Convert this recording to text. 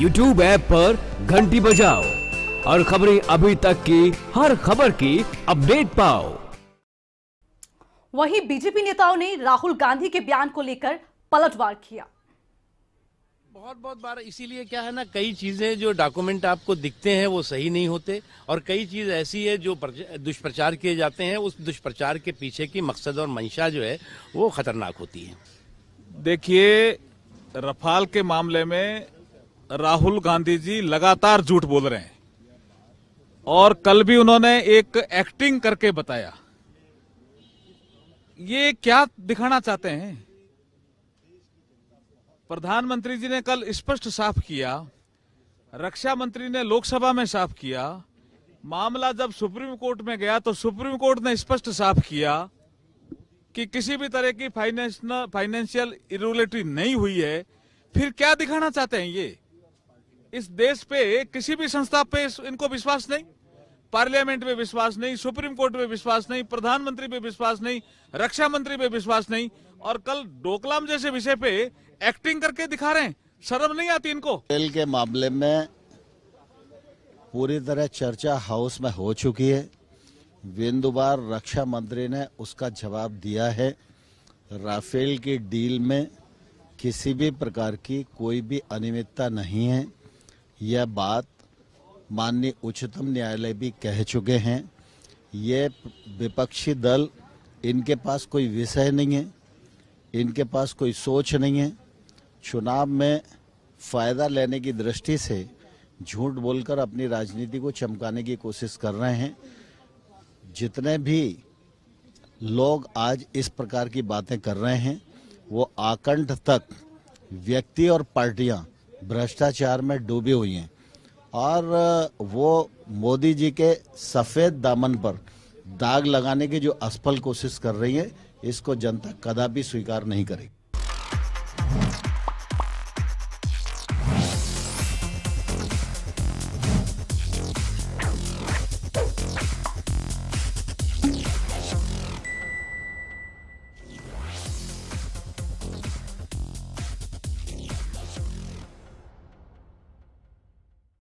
YouTube app पर घंटी बजाओ और खबरें अभी तक की हर खबर की अपडेट पाओ वहीं बीजेपी नेताओं ने राहुल गांधी के बयान को लेकर पलटवार किया बहुत बहुत बार इसीलिए क्या है ना कई चीजें जो डॉक्यूमेंट आपको दिखते हैं वो सही नहीं होते और कई चीज ऐसी है जो दुष्प्रचार किए जाते हैं उस दुष्प्रचार के पीछे की मकसद और मंशा जो है वो खतरनाक होती है देखिए रफाल के मामले में राहुल गांधी जी लगातार झूठ बोल रहे हैं और कल भी उन्होंने एक एक्टिंग करके बताया ये क्या दिखाना चाहते हैं प्रधानमंत्री जी ने कल स्पष्ट साफ किया रक्षा मंत्री ने लोकसभा में साफ किया मामला जब सुप्रीम कोर्ट में गया तो सुप्रीम कोर्ट ने स्पष्ट साफ किया कि किसी भी तरह की फाइनेंशियल इरेगुलेटरी नहीं हुई है फिर क्या दिखाना चाहते हैं ये इस देश पे किसी भी संस्था पे इनको विश्वास नहीं पार्लियामेंट में विश्वास नहीं सुप्रीम कोर्ट में विश्वास नहीं प्रधानमंत्री पे विश्वास नहीं रक्षा मंत्री पे विश्वास नहीं और कल डोकलाम जैसे विषय पे एक्टिंग करके दिखा रहे हैं शर्म नहीं आती इनको तेल के मामले में पूरी तरह चर्चा हाउस में हो चुकी है वेंदुबार रक्षा मंत्री ने उसका जवाब दिया है राफेल की डील में किसी भी प्रकार की कोई भी अनियमितता नहीं है यह बात माननीय उच्चतम न्यायालय भी कह चुके हैं ये विपक्षी दल इनके पास कोई विषय नहीं है इनके पास कोई सोच नहीं है चुनाव में फ़ायदा लेने की दृष्टि से झूठ बोलकर अपनी राजनीति को चमकाने की कोशिश कर रहे हैं जितने भी लोग आज इस प्रकार की बातें कर रहे हैं वो आकंठ तक व्यक्ति और पार्टियां भ्रष्टाचार में डूबी हुई हैं और वो मोदी जी के सफ़ेद दामन पर दाग लगाने की जो असफल कोशिश कर रही है इसको जनता कदापि स्वीकार नहीं करेगी